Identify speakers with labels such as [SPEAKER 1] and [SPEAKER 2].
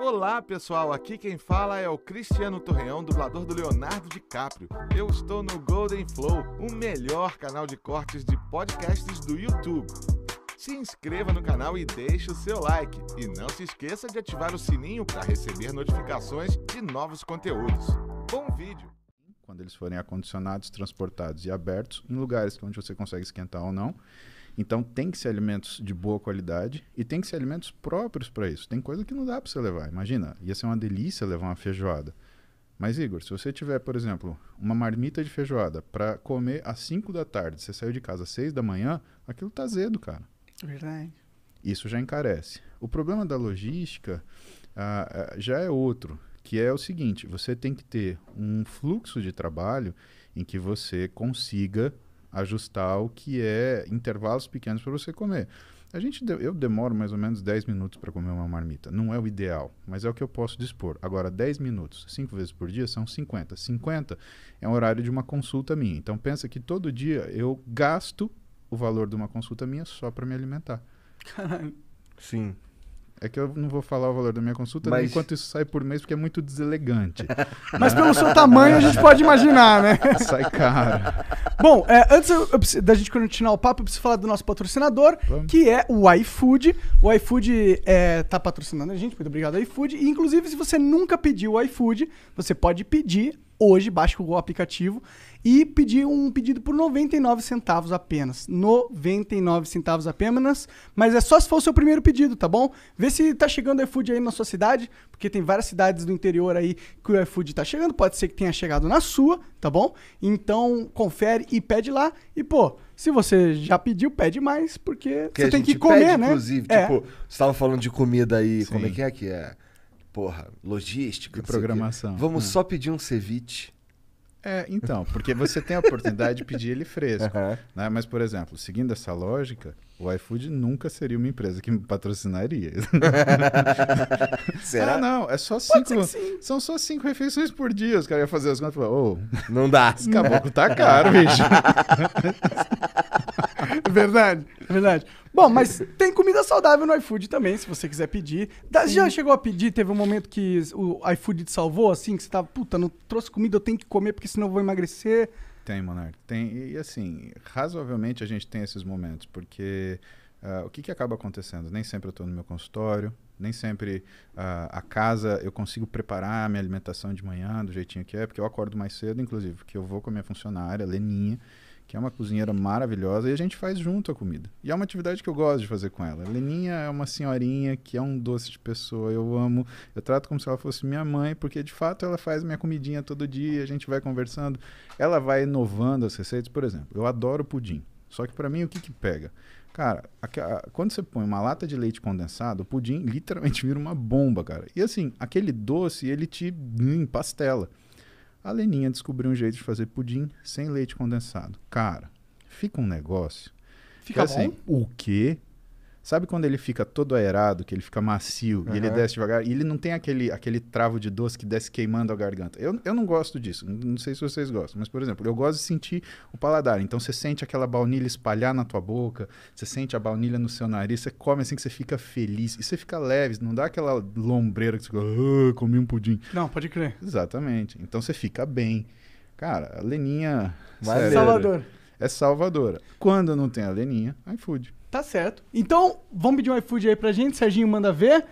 [SPEAKER 1] Olá pessoal, aqui quem fala é o Cristiano Torreão, dublador do Leonardo DiCaprio. Eu estou no Golden Flow, o melhor canal de cortes de podcasts do YouTube. Se inscreva no canal e deixe o seu like. E não se esqueça de ativar o sininho para receber notificações de novos conteúdos. Bom vídeo! Quando eles forem acondicionados, transportados e abertos em lugares onde você consegue esquentar ou não, então tem que ser alimentos de boa qualidade e tem que ser alimentos próprios para isso. Tem coisa que não dá para você levar. Imagina, ia ser uma delícia levar uma feijoada. Mas Igor, se você tiver, por exemplo, uma marmita de feijoada para comer às 5 da tarde, você saiu de casa às 6 da manhã, aquilo tá azedo, cara. Verdade. Isso já encarece. O problema da logística ah, ah, já é outro, que é o seguinte, você tem que ter um fluxo de trabalho em que você consiga ajustar o que é intervalos pequenos para você comer. A gente eu demoro mais ou menos 10 minutos para comer uma marmita. Não é o ideal, mas é o que eu posso dispor. Agora, 10 minutos, 5 vezes por dia são 50. 50 é o horário de uma consulta minha. Então pensa que todo dia eu gasto o valor de uma consulta minha só para me alimentar. Caralho. Sim. É que eu não vou falar o valor da minha consulta, mas... enquanto isso sai por mês, porque é muito deselegante. mas pelo seu tamanho, a gente pode imaginar, né? Sai caro.
[SPEAKER 2] Bom, é, antes eu, eu preciso- da gente continuar o papo, eu preciso falar do nosso patrocinador, que é o iFood. O iFood é, tá patrocinando a gente, muito obrigado, iFood. E, inclusive, se você nunca pediu o iFood, você pode pedir hoje, baixe o aplicativo e pedir um pedido por 99 centavos apenas. 99 centavos apenas, mas é só se for o seu primeiro pedido, tá bom? Vê se tá chegando iFood aí na sua cidade, porque tem várias cidades do interior aí que o iFood tá chegando, pode ser que tenha chegado na sua, tá bom? Então, confere e pede lá e pô, se você já pediu, pede mais, porque, você tem que comer, pede, né? Inclusive, é. tipo,
[SPEAKER 1] você tava falando de comida aí, Sim. como é que é que é? porra, logística. programação. Vamos é. só pedir um ceviche. É, então, porque você tem a oportunidade de pedir ele fresco. Uhum. Né? Mas, por exemplo, seguindo essa lógica, o iFood nunca seria uma empresa que me patrocinaria. Será? Ah, não, é só cinco. São só cinco refeições por dia. Os caras iam fazer as contas e falaram: oh, não
[SPEAKER 2] dá. Esse caboclo tá caro, bicho. verdade, é verdade. Bom, mas tem comida saudável no iFood também, se você quiser pedir. Da, já chegou a pedir, teve um momento que o iFood te salvou, assim, que você tava, puta, não trouxe comida, eu tenho que comer porque senão eu vou
[SPEAKER 1] emagrecer. Tem, Monark. Tem. E assim, razoavelmente a gente tem esses momentos, porque uh, o que, que acaba acontecendo? Nem sempre eu estou no meu consultório, nem sempre uh, a casa eu consigo preparar a minha alimentação de manhã do jeitinho que é, porque eu acordo mais cedo, inclusive, porque eu vou com a minha funcionária, Leninha que é uma cozinheira maravilhosa, e a gente faz junto a comida. E é uma atividade que eu gosto de fazer com ela. Leninha é uma senhorinha que é um doce de pessoa, eu amo, eu trato como se ela fosse minha mãe, porque de fato ela faz minha comidinha todo dia, a gente vai conversando, ela vai inovando as receitas. Por exemplo, eu adoro pudim, só que para mim o que, que pega? Cara, quando você põe uma lata de leite condensado, o pudim literalmente vira uma bomba, cara. E assim, aquele doce, ele te hum, pastela. A Leninha descobriu um jeito de fazer pudim sem leite condensado. Cara, fica um negócio. Fica que, assim, bom? O quê? Sabe quando ele fica todo aerado, que ele fica macio uhum. e ele desce devagar e ele não tem aquele, aquele travo de doce que desce queimando a garganta? Eu, eu não gosto disso, não sei se vocês gostam, mas por exemplo, eu gosto de sentir o paladar. Então você sente aquela baunilha espalhar na tua boca, você sente a baunilha no seu nariz, você come assim que você fica feliz e você fica leve, não dá aquela lombreira que você fica, ah, comi um pudim. Não, pode crer. Exatamente. Então você fica bem. Cara, a Leninha. Salvador é salvadora. Quando não tem a Leninha, iFood.
[SPEAKER 2] Tá certo. Então, vamos pedir um iFood aí pra gente. Serginho, manda ver.